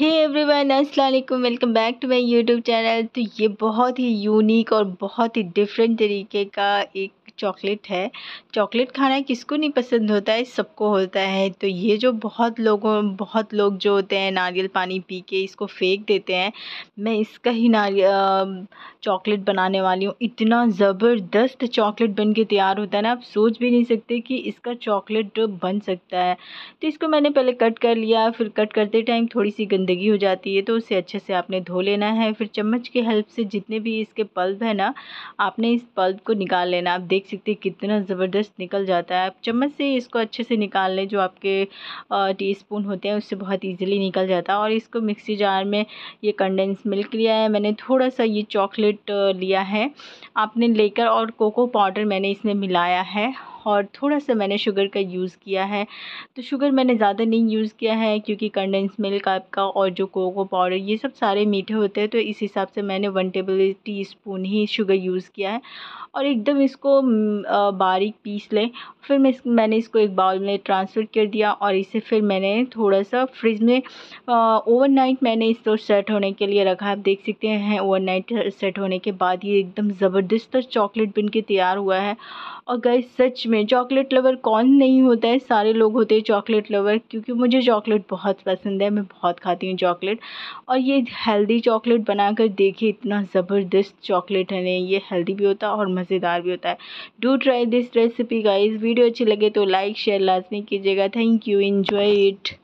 हे everyone अस्सलाम वालेकुम welcome back to my YouTube channel तो ये बहुत ही यूनिक और बहुत ही डिफरेंट तरीके का एक चॉकलेट है चॉकलेट खाना किसको नहीं पसंद होता है सबको होता है तो ये जो बहुत लोगों बहुत लोग जो होते हैं नारियल पानी पी के इसको फेंक देते हैं मैं इसका ही नारियल चॉकलेट बनाने वाली हूँ इतना ज़बरदस्त चॉकलेट बन के तैयार होता है ना आप सोच भी नहीं सकते कि इसका चॉकलेट बन सकता है तो इसको मैंने पहले कट कर लिया फिर कट करते टाइम थोड़ी सी गंदी गंदगी हो जाती है तो उसे अच्छे से आपने धो लेना है फिर चम्मच की हेल्प से जितने भी इसके पल्ब है ना आपने इस पल्ब को निकाल लेना आप देख सकते हैं कितना ज़बरदस्त निकल जाता है आप चम्मच से इसको अच्छे से निकाल लें जो आपके टी स्पून होते हैं उससे बहुत ईजिली निकल जाता है और इसको मिक्सी जार में ये कंडेंस मिल्क लिया है मैंने थोड़ा सा ये चॉकलेट लिया है आपने लेकर और कोको पाउडर मैंने इसमें मिलाया है और थोड़ा सा मैंने शुगर का यूज़ किया है तो शुगर मैंने ज़्यादा नहीं यूज़ किया है क्योंकि कंडेंस मिल्क आपका और जो कोको पाउडर ये सब सारे मीठे होते हैं तो इस हिसाब से मैंने वन टेबल टी स्पून ही शुगर यूज़ किया है और एकदम इसको बारीक पीस लें फिर मैं इस, मैंने इसको एक बाउल में ट्रांसफ़र कर दिया और इसे फिर मैंने थोड़ा सा फ्रिज में ओवरनाइट मैंने इसको सेट होने के लिए रखा आप देख सकते हैं ओवरनाइट सेट होने के बाद ये एकदम ज़बरदस्त चॉकलेट बन के तैयार हुआ है और गए सच में चॉकलेट लवर कौन नहीं होता है सारे लोग होते हैं चॉकलेट लवर क्योंकि मुझे चॉकलेट बहुत पसंद है मैं बहुत खाती हूँ चॉकलेट और ये हेल्दी चॉकलेट बनाकर देखिए इतना ज़बरदस्त चॉकलेट है ये हेल्दी भी होता है और मज़ेदार भी होता है do try this recipe guys video अच्छी लगे तो लाइक शेयर लाजमी कीजिएगा थैंक यू इन्जॉय इट